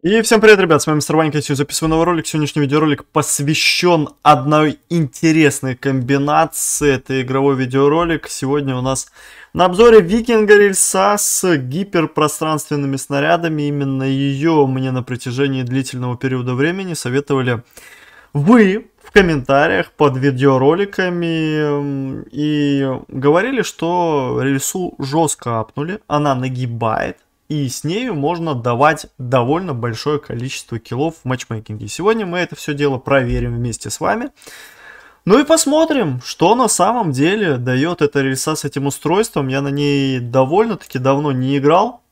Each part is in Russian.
И всем привет, ребят, с вами Мистер Ванька, я записываю новый ролик. Сегодняшний видеоролик посвящен одной интересной комбинации. Это игровой видеоролик. Сегодня у нас на обзоре Викинга рельса с гиперпространственными снарядами. Именно ее мне на протяжении длительного периода времени советовали вы в комментариях под видеороликами эм, и говорили, что рельсу жестко апнули, она нагибает, и с нею можно давать довольно большое количество киллов в матчмейкинге. Сегодня мы это все дело проверим вместе с вами. Ну и посмотрим, что на самом деле дает эта рельса с этим устройством. Я на ней довольно-таки давно не играл.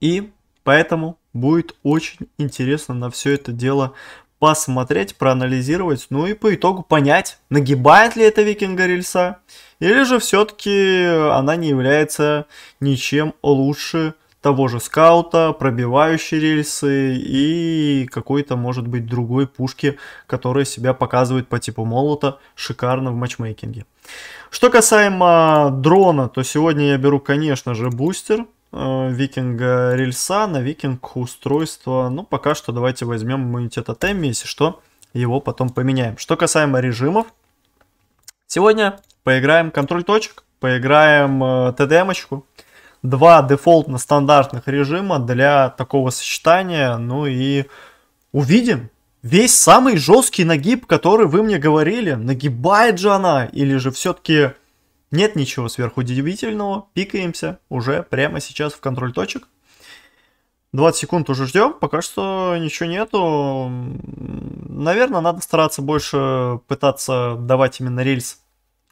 И поэтому будет очень интересно на все это дело посмотреть, проанализировать, ну и по итогу понять, нагибает ли это викинга рельса, или же все-таки она не является ничем лучше того же скаута, пробивающей рельсы и какой-то, может быть, другой пушки, которая себя показывает по типу молота шикарно в матчмейкинге. Что касаемо дрона, то сегодня я беру, конечно же, бустер, Э, викинга рельса на викинг устройство. Ну, пока что давайте возьмем иммунитет от Эмми, если что, его потом поменяем. Что касаемо режимов, сегодня поиграем контроль точек, поиграем э, ТДМочку. Два дефолтно стандартных режима для такого сочетания. Ну и увидим. Весь самый жесткий нагиб, который вы мне говорили, нагибает же она или же все-таки нет ничего сверхудивительного, пикаемся уже прямо сейчас в контроль точек. 20 секунд уже ждем, пока что ничего нету. Наверное, надо стараться больше пытаться давать именно рельс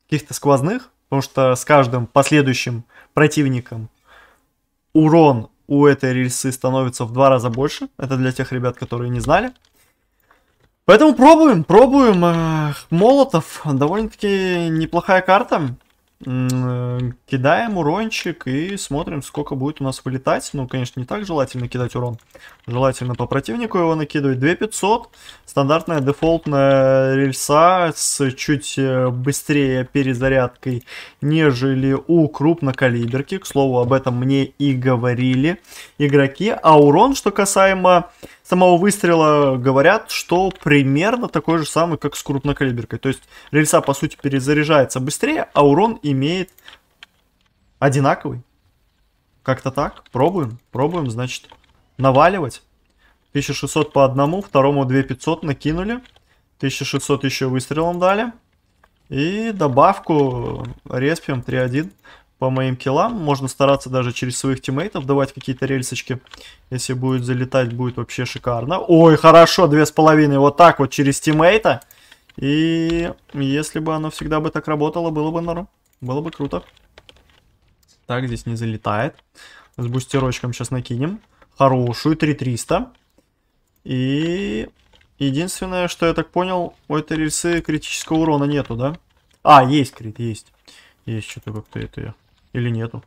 каких-то сквозных, потому что с каждым последующим противником урон у этой рельсы становится в два раза больше. Это для тех ребят, которые не знали. Поэтому пробуем, пробуем. Молотов довольно-таки неплохая карта. Э, кидаем урончик и смотрим, сколько будет у нас вылетать. Ну, конечно, не так желательно кидать урон. Желательно по противнику его накидывать. 2500. Стандартная дефолтная рельса с чуть э, быстрее перезарядкой, нежели у крупнокалиберки. К слову, об этом мне и говорили игроки. А урон, что касаемо самого выстрела говорят, что примерно такой же самый, как с крупнокалиберкой. То есть рельса, по сути, перезаряжается быстрее, а урон имеет одинаковый. Как-то так. Пробуем. Пробуем, значит, наваливать. 1600 по одному, второму 2500 накинули. 1600 еще выстрелом дали. И добавку респием 3-1 по моим килам. Можно стараться даже через своих тиммейтов давать какие-то рельсочки. Если будет залетать, будет вообще шикарно. Ой, хорошо, две с половиной. Вот так вот через тиммейта. И если бы оно всегда бы так работало, было бы норм. Было бы круто. Так, здесь не залетает. С бустерочком сейчас накинем. Хорошую, 3300. И единственное, что я так понял, у этой рельсы критического урона нету, да? А, есть крит, есть. Есть что-то как-то это я или нету.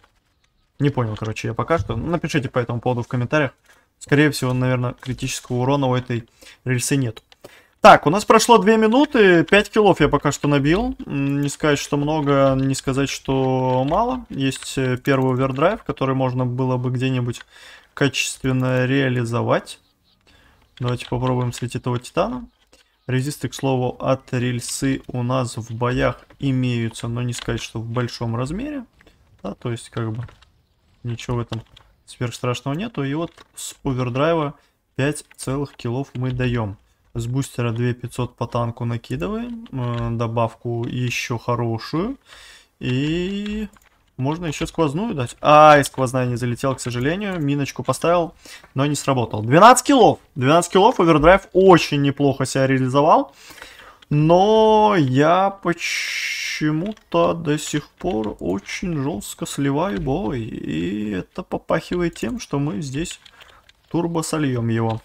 Не понял, короче, я пока что. Ну, напишите по этому поводу в комментариях. Скорее всего, наверное, критического урона у этой рельсы нет. Так, у нас прошло 2 минуты, 5 килов я пока что набил. Не сказать, что много, не сказать, что мало. Есть э, первый овердрайв, который можно было бы где-нибудь качественно реализовать. Давайте попробуем этого титана. Резисты, к слову, от рельсы у нас в боях имеются, но не сказать, что в большом размере. Да, то есть как бы ничего в этом сверхстрашного нету. И вот с овердрайва 5 целых килов мы даем. С бустера 2500 по танку накидываем. Э, добавку еще хорошую. И можно еще сквозную дать. А, и сквозная не залетела к сожалению. Миночку поставил, но не сработал. 12 килов. 12 килов. Овердрайв очень неплохо себя реализовал. Но я почему-то до сих пор очень жестко сливаю бой. И это попахивает тем, что мы здесь турбо сольем его.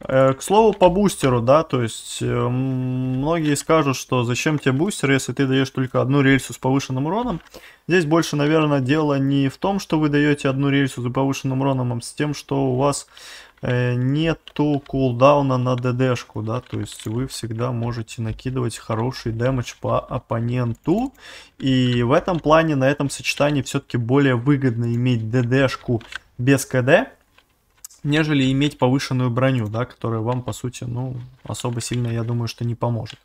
Э, к слову, по бустеру, да, то есть э, многие скажут, что зачем тебе бустер, если ты даешь только одну рельсу с повышенным уроном. Здесь больше, наверное, дело не в том, что вы даете одну рельсу с повышенным уроном, а с тем, что у вас Э, нету кулдауна на ДДшку, да, то есть вы всегда можете накидывать хороший дэмэдж по оппоненту, и в этом плане, на этом сочетании все-таки более выгодно иметь ДДшку без КД, нежели иметь повышенную броню, да, которая вам, по сути, ну, особо сильно, я думаю, что не поможет.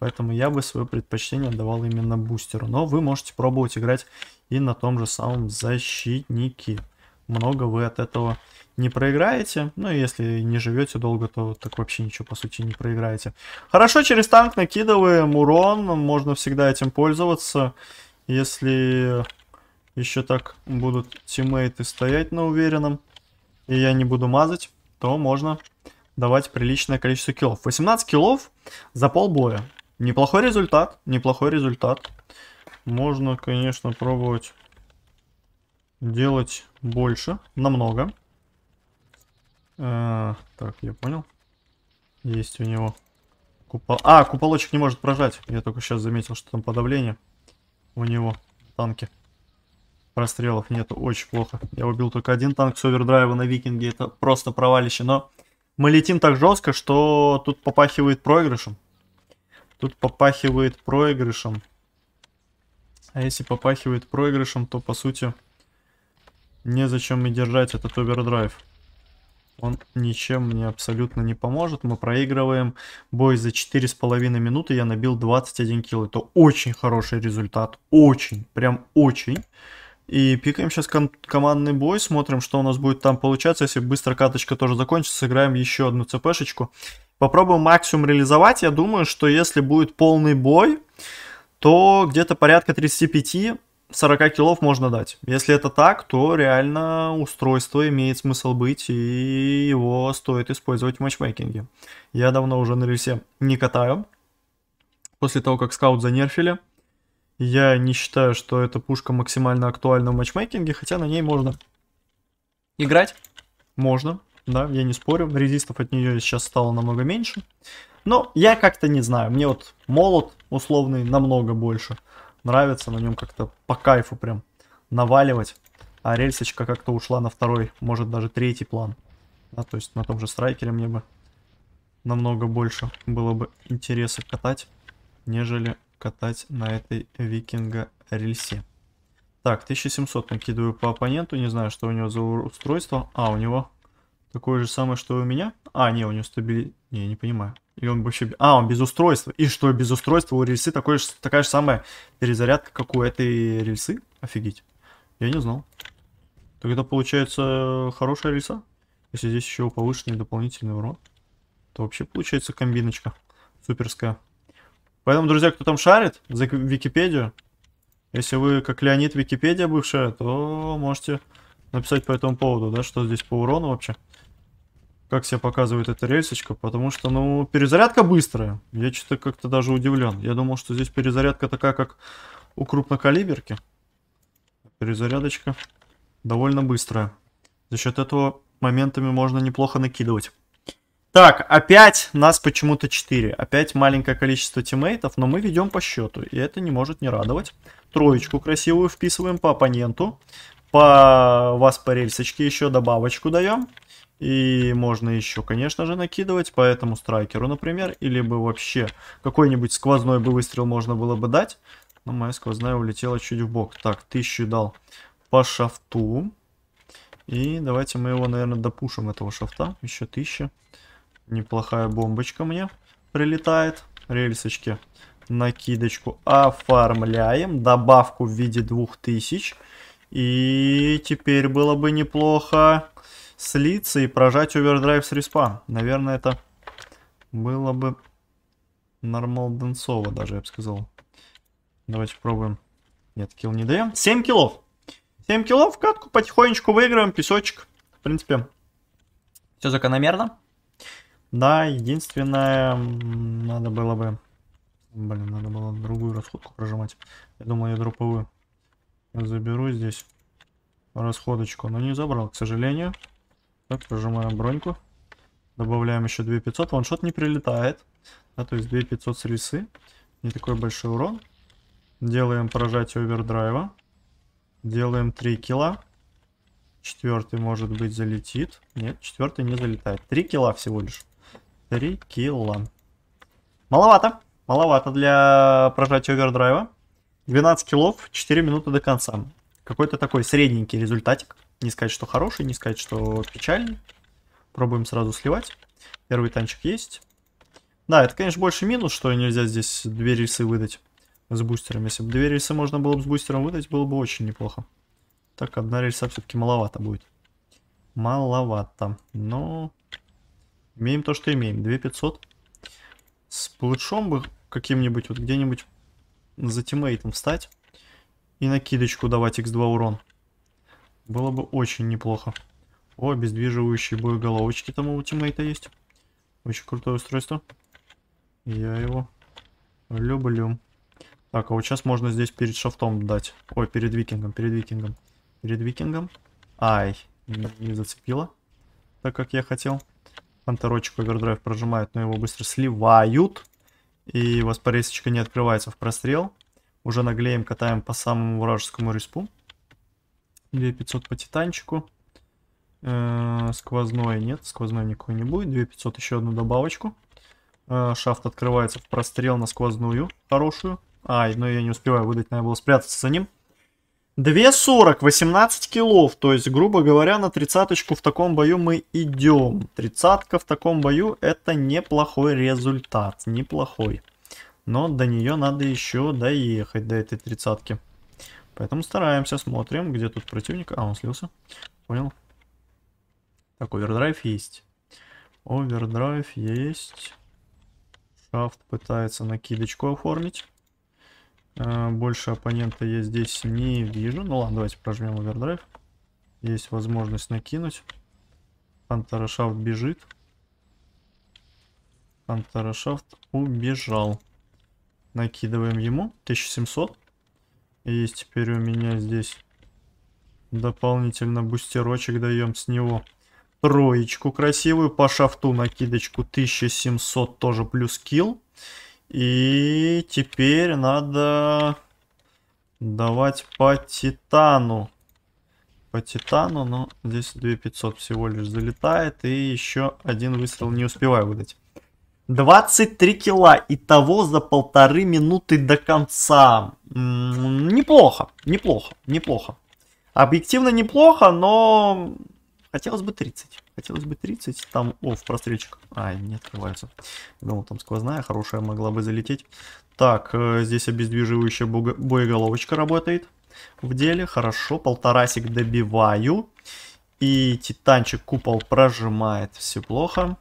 Поэтому я бы свое предпочтение давал именно бустеру. Но вы можете пробовать играть и на том же самом защитнике. Много вы от этого не проиграете. Ну, если не живете долго, то так вообще ничего, по сути, не проиграете. Хорошо, через танк накидываем урон. Можно всегда этим пользоваться. Если еще так будут тиммейты стоять на уверенном, и я не буду мазать, то можно давать приличное количество киллов. 18 киллов за полбоя. Неплохой результат, неплохой результат. Можно, конечно, пробовать делать больше, намного. А, так, я понял. Есть у него. Купол... А, куполочек не может прожать. Я только сейчас заметил, что там подавление у него танки. Прострелов нету, очень плохо. Я убил только один танк с овердрайва на викинге, это просто провалище. Но мы летим так жестко, что тут попахивает проигрышем. Тут попахивает проигрышем. А если попахивает проигрышем, то по сути незачем и держать этот овердрайв. Он ничем мне абсолютно не поможет. Мы проигрываем бой за 4,5 минуты. Я набил 21 килл. Это очень хороший результат. Очень, прям очень. И пикаем сейчас ком командный бой, смотрим, что у нас будет там получаться. Если быстро каточка тоже закончится, сыграем еще одну цпшечку. Попробуем максимум реализовать. Я думаю, что если будет полный бой, то где-то порядка 35 40 килов можно дать. Если это так, то реально устройство имеет смысл быть, и его стоит использовать в матчмейкинге. Я давно уже на рельсе не катаю. После того, как скаут занерфили, я не считаю, что эта пушка максимально актуальна в матчмейкинге, хотя на ней можно играть. Можно, да, я не спорю. Резистов от нее сейчас стало намного меньше. Но я как-то не знаю. Мне вот молот условный намного больше нравится, на нем как-то по кайфу прям наваливать. А рельсочка как-то ушла на второй, может даже третий план. А, то есть на том же страйкере мне бы намного больше было бы интереса катать, нежели катать на этой викинга рельсе. Так, 1700 накидываю по оппоненту, не знаю, что у него за устройство. А, у него такое же самое, что и у меня? А, не, у него стабили... Не, я не понимаю. И он вообще... А, он без устройства. И что без устройства у рельсы такой, такая же самая перезарядка, как у этой рельсы? Офигеть. Я не знал. Так это получается э, хорошая рельса? Если здесь еще повышенный дополнительный урон, то вообще получается комбиночка суперская. Поэтому, друзья, кто там шарит за Википедию, если вы как Леонид Википедия бывшая, то можете написать по этому поводу, да, что здесь по урону вообще как себя показывает эта рельсочка, потому что, ну, перезарядка быстрая. Я что-то как-то даже удивлен. Я думал, что здесь перезарядка такая, как у крупнокалиберки. Перезарядочка довольно быстрая. За счет этого моментами можно неплохо накидывать. Так, опять нас почему-то 4. Опять маленькое количество тиммейтов, но мы ведем по счету. И это не может не радовать. Троечку красивую вписываем по оппоненту. По вас по рельсочке еще добавочку даем. И можно еще, конечно же, накидывать по этому страйкеру, например. Или бы вообще какой-нибудь сквозной бы выстрел можно было бы дать. Но моя сквозная улетела чуть в бок. Так, тысячу дал по шафту. И давайте мы его, наверное, допушим, этого шафта. Еще тысяча. Неплохая бомбочка мне прилетает. Рельсочки. Накидочку оформляем. Добавку в виде двух тысяч, И теперь было бы неплохо слиться и прожать овердрайв с респа. Наверное, это было бы нормал Донцова даже, я бы сказал. Давайте пробуем. Нет, килл не даем. 7 киллов. 7 киллов в катку, потихонечку выигрываем, песочек. В принципе, все закономерно. Да, единственное, надо было бы... Блин, надо было другую расходку прожимать. Я думал, я дроповую заберу здесь расходочку, но не забрал, к сожалению. Так, прожимаем броньку. Добавляем еще 2500. Ваншот не прилетает. Да, то есть 2500 с рисы. Не такой большой урон. Делаем поражать овердрайва. Делаем 3 килла. Четвертый, может быть, залетит. Нет, четвертый не залетает. 3 килла всего лишь. 3 килла. Маловато. Маловато для прожатия овердрайва. 12 киллов, 4 минуты до конца. Какой-то такой средненький результатик. Не сказать, что хороший, не сказать, что печальный. Пробуем сразу сливать. Первый танчик есть. Да, это, конечно, больше минус, что нельзя здесь две рельсы выдать с бустером. Если бы две рельсы можно было бы с бустером выдать, было бы очень неплохо. Так, одна рельса все-таки маловато будет. Маловато. Но имеем то, что имеем. 2500. С плечом бы каким-нибудь, вот где-нибудь за тиммейтом встать. И накидочку давать x2 урон. Было бы очень неплохо. О, обездвиживающие боеголовочки там у тиммейта есть. Очень крутое устройство. Я его люблю. Так, а вот сейчас можно здесь перед шафтом дать. Ой, перед викингом, перед викингом. Перед викингом. Ай, не зацепило, так как я хотел. Пантерочек овердрайв прожимает, но его быстро сливают. И у не открывается в прострел. Уже наглеем катаем по самому вражескому респу. 2500 по титанчику. Э -э сквозное нет, сквозной никакой не будет. 2500 еще одну добавочку. Э шафт открывается в прострел на сквозную хорошую. ай но я не успеваю выдать, надо было спрятаться за ним. 2.40, 18 килов, то есть, грубо говоря, на тридцаточку в таком бою мы идем. Тридцатка в таком бою это неплохой результат, неплохой. Но до нее надо еще доехать, до этой тридцатки. Поэтому стараемся, смотрим, где тут противник. А, он слился. Понял. Так, овердрайв есть. Овердрайв есть. Шафт пытается накидочку оформить. Э, больше оппонента я здесь не вижу. Ну ладно, давайте прожмем овердрайв. Есть возможность накинуть. Пантера Шафт бежит. Пантера Шафт убежал. Накидываем ему. 1700. Есть теперь у меня здесь дополнительно бустерочек даем с него. Троечку красивую, по шафту накидочку 1700 тоже плюс килл. И теперь надо давать по титану. По титану, но здесь 2500 всего лишь залетает. И еще один выстрел не успеваю выдать. 23 килла. Итого за полторы минуты до конца. неплохо, неплохо, неплохо. Объективно неплохо, но хотелось бы 30. Хотелось бы 30. Там, о, в прострельчик. Ай, не открывается. Думал, там сквозная хорошая могла бы залететь. Так, э, здесь обездвиживающая бо боеголовочка работает в деле. Хорошо, полторасик добиваю. И титанчик купол прожимает. Все плохо.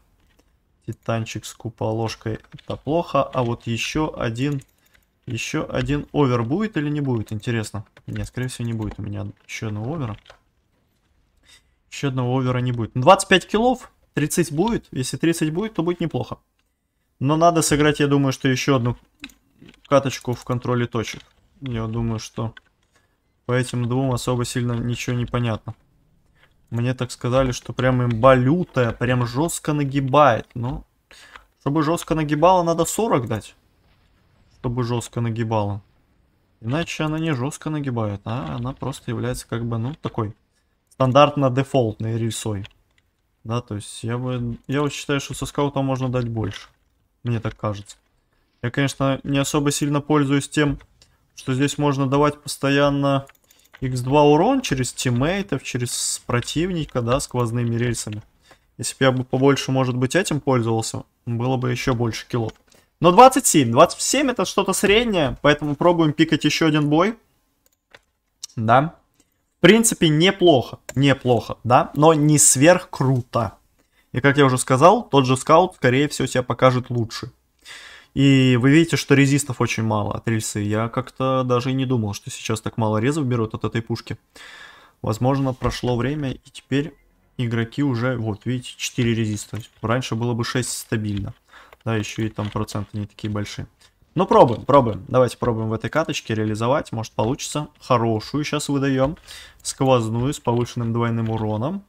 Титанчик с куположкой. Это плохо. А вот еще один... Еще один овер будет или не будет? Интересно. Нет, скорее всего, не будет у меня еще одного овера. Еще одного овера не будет. 25 киллов. 30 будет. Если 30 будет, то будет неплохо. Но надо сыграть, я думаю, что еще одну каточку в контроле точек. Я думаю, что по этим двум особо сильно ничего не понятно. Мне так сказали, что прям имба лютая, прям жестко нагибает. Но ну, чтобы жестко нагибала, надо 40 дать. Чтобы жестко нагибала. Иначе она не жестко нагибает, а она просто является как бы, ну, такой стандартно-дефолтной рельсой. Да, то есть я бы, я вот считаю, что со скаутом можно дать больше. Мне так кажется. Я, конечно, не особо сильно пользуюсь тем, что здесь можно давать постоянно X2 урон через тиммейтов, через противника, да, сквозными рельсами. Если бы я бы побольше, может быть, этим пользовался, было бы еще больше киллов. Но 27. 27 это что-то среднее, поэтому пробуем пикать еще один бой. Да. В принципе, неплохо. Неплохо, да. Но не сверх круто. И как я уже сказал, тот же скаут, скорее всего, себя покажет лучше. И вы видите, что резистов очень мало от рельсы. Я как-то даже и не думал, что сейчас так мало резов берут от этой пушки. Возможно, прошло время, и теперь игроки уже... Вот, видите, 4 резиста. Раньше было бы 6 стабильно. Да, еще и там проценты не такие большие. Ну, пробуем, пробуем. Давайте пробуем в этой каточке реализовать. Может, получится. Хорошую сейчас выдаем. Сквозную с повышенным двойным уроном.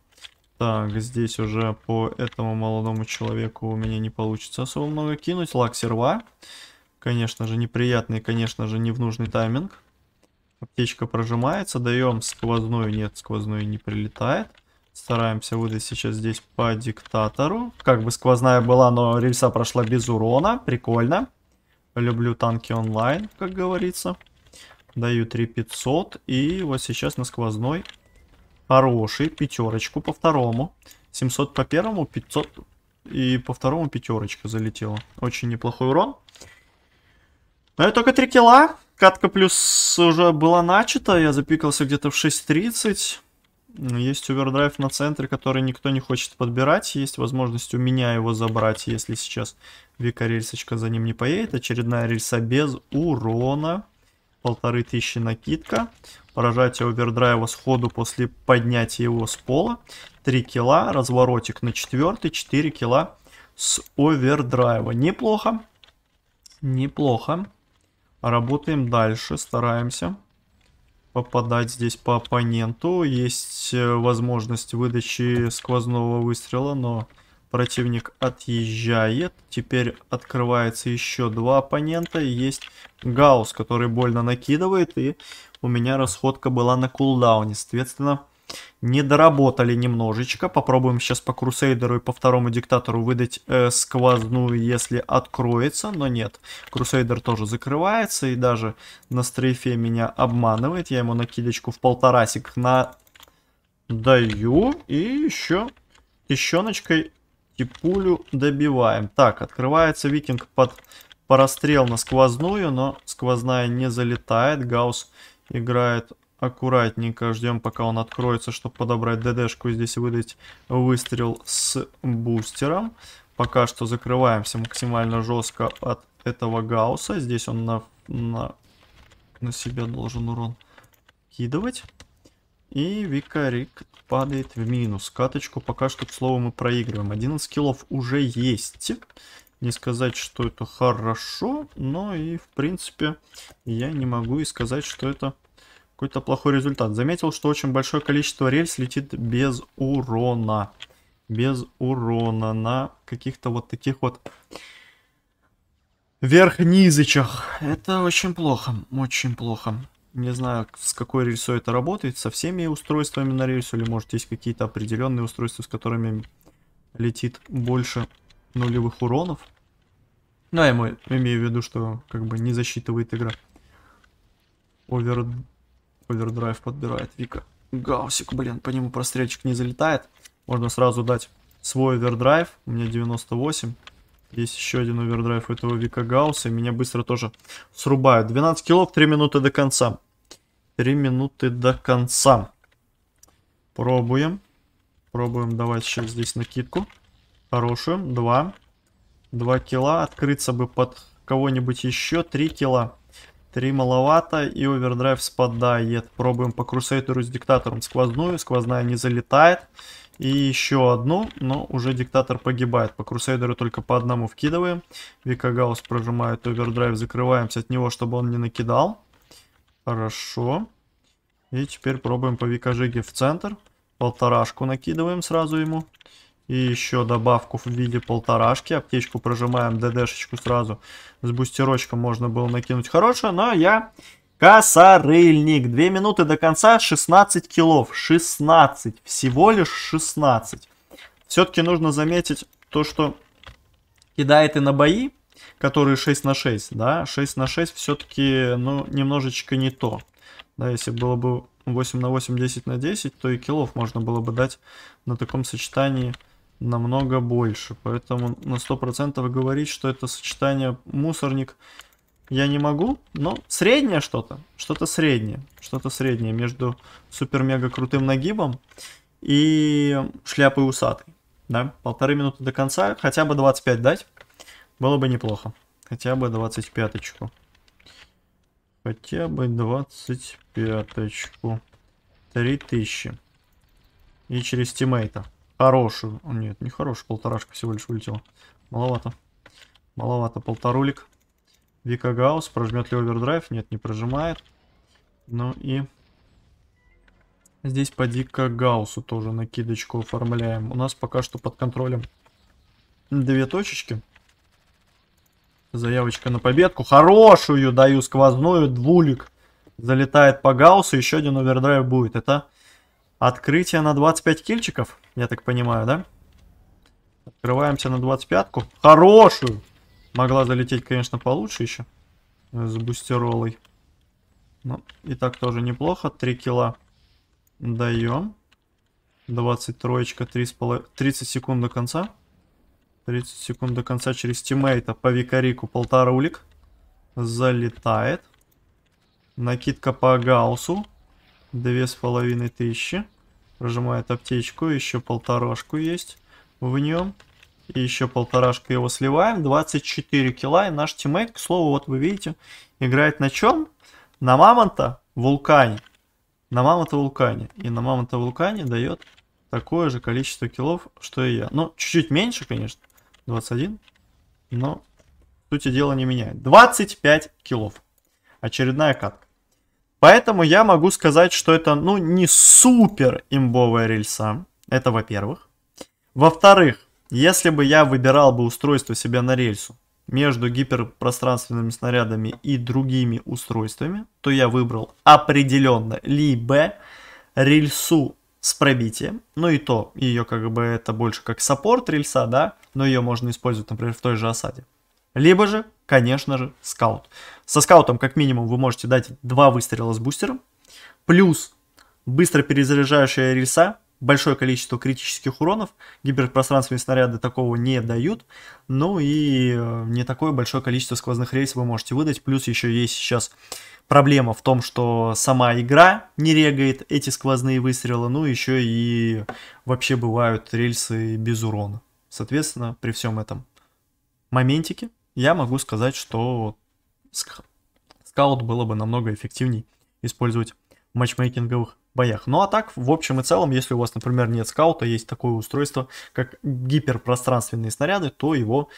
Так, здесь уже по этому молодому человеку у меня не получится особо много кинуть. Лак серва. Конечно же, неприятный, конечно же, не в нужный тайминг. Аптечка прожимается. Даем сквозную. Нет, сквозной, не прилетает. Стараемся выдать сейчас здесь по диктатору. Как бы сквозная была, но рельса прошла без урона. Прикольно. Люблю танки онлайн, как говорится. Даю 3500. И вот сейчас на сквозной Хороший. Пятерочку по второму. 700 по первому, 500 и по второму пятерочка залетела. Очень неплохой урон. Но ну это только 3 килла. Катка плюс уже была начата. Я запикался где-то в 6.30. Есть овердрайв на центре, который никто не хочет подбирать. Есть возможность у меня его забрать, если сейчас Вика рельсочка за ним не поедет. Очередная рельса без урона полторы тысячи накидка, поражатие овердрайва сходу после поднятия его с пола, 3 кила, разворотик на четвертый, 4 кила с овердрайва. Неплохо, неплохо. Работаем дальше, стараемся попадать здесь по оппоненту. Есть э, возможность выдачи сквозного выстрела, но Противник отъезжает. Теперь открывается еще два оппонента. есть Гаус, который больно накидывает. И у меня расходка была на кулдауне. Соответственно, не доработали немножечко. Попробуем сейчас по Крусейдеру и по второму диктатору выдать э, сквозную, если откроется. Но нет, Крусейдер тоже закрывается. И даже на стрейфе меня обманывает. Я ему накидочку в полторасик на... Даю и еще песченочкой Типулю добиваем. Так, открывается викинг под прострел на сквозную, но сквозная не залетает. Гаус играет аккуратненько. Ждем, пока он откроется, чтобы подобрать ДДшку и здесь выдать выстрел с бустером. Пока что закрываемся максимально жестко от этого Гауса. Здесь он на, на, на себя должен урон кидывать. И Викарик падает в минус. Каточку пока что, к слову, мы проигрываем. 11 киллов уже есть. Не сказать, что это хорошо, но и, в принципе, я не могу и сказать, что это какой-то плохой результат. Заметил, что очень большое количество рельс летит без урона. Без урона на каких-то вот таких вот верх Это очень плохо, очень плохо не знаю, с какой рельсой это работает, со всеми устройствами на рельсу, или может есть какие-то определенные устройства, с которыми летит больше нулевых уронов. Ну, я имею, в виду, что как бы не засчитывает игра. Овер... Овердрайв подбирает Вика. Гаусик, блин, по нему прострельчик не залетает. Можно сразу дать свой овердрайв. У меня 98. Есть еще один овердрайв этого Вика Гауса. и Меня быстро тоже срубают. 12 килов, 3 минуты до конца три минуты до конца. Пробуем. Пробуем давать сейчас здесь накидку. Хорошую. два два кило. Открыться бы под кого-нибудь еще. три кило. три маловато. И овердрайв спадает. Пробуем по крусейтеру с диктатором сквозную. Сквозная не залетает. И еще одну, но уже диктатор погибает. По крусейдеру только по одному вкидываем. Вика Гаус прожимает овердрайв, закрываемся от него, чтобы он не накидал. Хорошо. И теперь пробуем по Викажиге в центр. Полторашку накидываем сразу ему. И еще добавку в виде полторашки. Аптечку прожимаем, ДДшечку сразу. С бустерочком можно было накинуть хорошая, но я косарыльник. Две минуты до конца, 16 килов. 16, всего лишь 16. Все-таки нужно заметить то, что кидает и на бои которые 6 на 6, да, 6 на 6 все-таки, ну, немножечко не то. Да, если было бы 8 на 8, 10 на 10, то и киллов можно было бы дать на таком сочетании намного больше. Поэтому на 100% говорить, что это сочетание мусорник, я не могу. Но среднее что-то, что-то среднее, что-то среднее между супер-мега крутым нагибом и шляпой усатой. Да? Полторы минуты до конца, хотя бы 25 дать. Было бы неплохо. Хотя бы 25-очку. Хотя бы 25-очку. 3000. И через тиммейта. Хорошую. Нет, не хорошую. Полторашка всего лишь улетела. Маловато. Маловато. Полторулик. Вика Гаус. Прожмет ли овердрайв? Нет, не прожимает. Ну и... Здесь по к Гаусу тоже накидочку оформляем. У нас пока что под контролем две точечки. Заявочка на победку. Хорошую даю сквозную. Двулик залетает по гауссу. Еще один овердрайв будет. Это открытие на 25 кильчиков, я так понимаю, да? Открываемся на 25-ку. Хорошую! Могла залететь, конечно, получше еще. С бустеролой. Ну, и так тоже неплохо. 3 кило даем. 23, 3,5, 30 секунд до конца. 30 секунд до конца через тиммейта по Викарику полторулик. Залетает. Накидка по Гаусу. Две с половиной тысячи. Прожимает аптечку. Еще полторашку есть в нем. И еще полторашку его сливаем. 24 килла. И наш тиммейт, к слову, вот вы видите, играет на чем? На Мамонта Вулкане. На Мамонта Вулкане. И на Мамонта Вулкане дает такое же количество киллов, что и я. Ну, чуть-чуть меньше, конечно. 21. Но сути дело не меняет. 25 килов. Очередная катка. Поэтому я могу сказать, что это, ну, не супер имбовая рельса. Это во-первых. Во-вторых, если бы я выбирал бы устройство себя на рельсу между гиперпространственными снарядами и другими устройствами, то я выбрал определенно либо рельсу с пробитием, ну и то, ее как бы это больше как саппорт рельса, да, но ее можно использовать, например, в той же осаде. Либо же, конечно же, скаут. Со скаутом как минимум вы можете дать два выстрела с бустером, плюс быстро перезаряжающая рельса, большое количество критических уронов, гиперпространственные снаряды такого не дают, ну и э, не такое большое количество сквозных рейс вы можете выдать, плюс еще есть сейчас проблема в том, что сама игра не регает эти сквозные выстрелы, ну еще и вообще бывают рельсы без урона. Соответственно, при всем этом моментике я могу сказать, что скаут было бы намного эффективней использовать в матчмейкинговых боях. Ну а так, в общем и целом, если у вас, например, нет скаута, есть такое устройство, как гиперпространственные снаряды, то его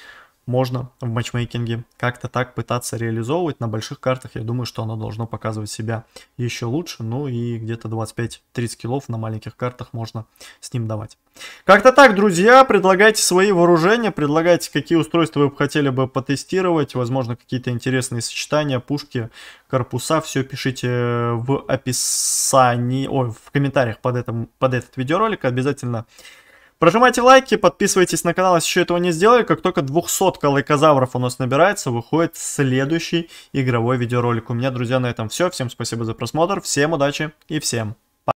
можно в матчмейкинге как-то так пытаться реализовывать. На больших картах, я думаю, что оно должно показывать себя еще лучше. Ну и где-то 25-30 килов на маленьких картах можно с ним давать. Как-то так, друзья, предлагайте свои вооружения, предлагайте, какие устройства вы бы хотели бы потестировать, возможно, какие-то интересные сочетания, пушки, корпуса, все пишите в описании, ой, в комментариях под, этом, под этот видеоролик, обязательно Прожимайте лайки, подписывайтесь на канал, если еще этого не сделали. Как только 200 лайкозавров у нас набирается, выходит следующий игровой видеоролик. У меня, друзья, на этом все. Всем спасибо за просмотр, всем удачи и всем